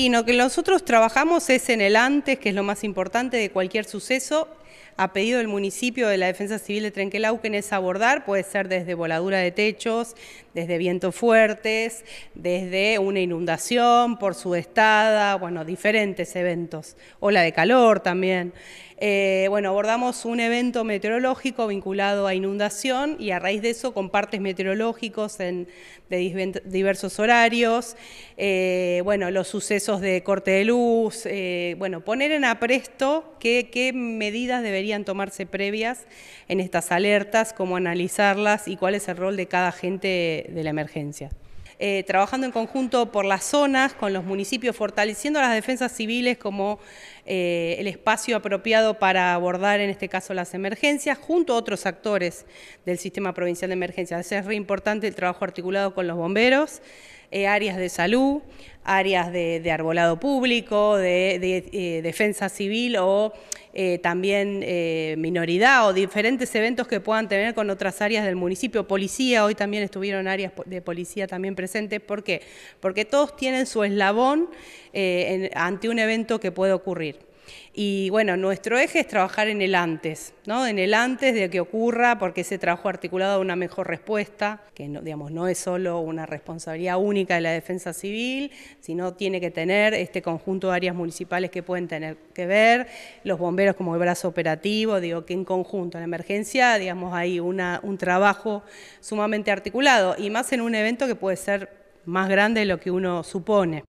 Y lo que nosotros trabajamos es en el antes, que es lo más importante de cualquier suceso, ha pedido el municipio de la Defensa Civil de Trenquelauquen es abordar, puede ser desde voladura de techos, desde vientos fuertes, desde una inundación por su estada bueno, diferentes eventos, o la de calor también. Eh, bueno, abordamos un evento meteorológico vinculado a inundación y a raíz de eso con partes meteorológicos en, de diversos horarios, eh, bueno, los sucesos de corte de luz, eh, bueno, poner en apresto qué, medidas deberían tomarse previas en estas alertas, cómo analizarlas y cuál es el rol de cada agente de la emergencia. Eh, trabajando en conjunto por las zonas, con los municipios, fortaleciendo las defensas civiles como eh, el espacio apropiado para abordar en este caso las emergencias, junto a otros actores del sistema provincial de emergencias. Es re importante el trabajo articulado con los bomberos, áreas de salud, áreas de, arbolado público, de, eh, defensa civil o eh, también eh, minoridad o diferentes eventos que puedan tener con otras áreas del municipio. Policía, hoy también estuvieron áreas de policía también presentes. ¿Por qué? Porque todos tienen su eslabón ante un evento que puede ocurrir. Y bueno, nuestro eje es trabajar en el antes, ¿no? En el antes de que ocurra, porque ese trabajo articulado una mejor respuesta, que no, digamos, no es solo una responsabilidad única de la defensa civil, sino tiene que tener este conjunto de áreas municipales que pueden tener que ver, los bomberos como el brazo operativo, digo que en conjunto, en la emergencia, digamos, hay un trabajo sumamente articulado, y más en un evento que puede ser más grande de lo que uno supone.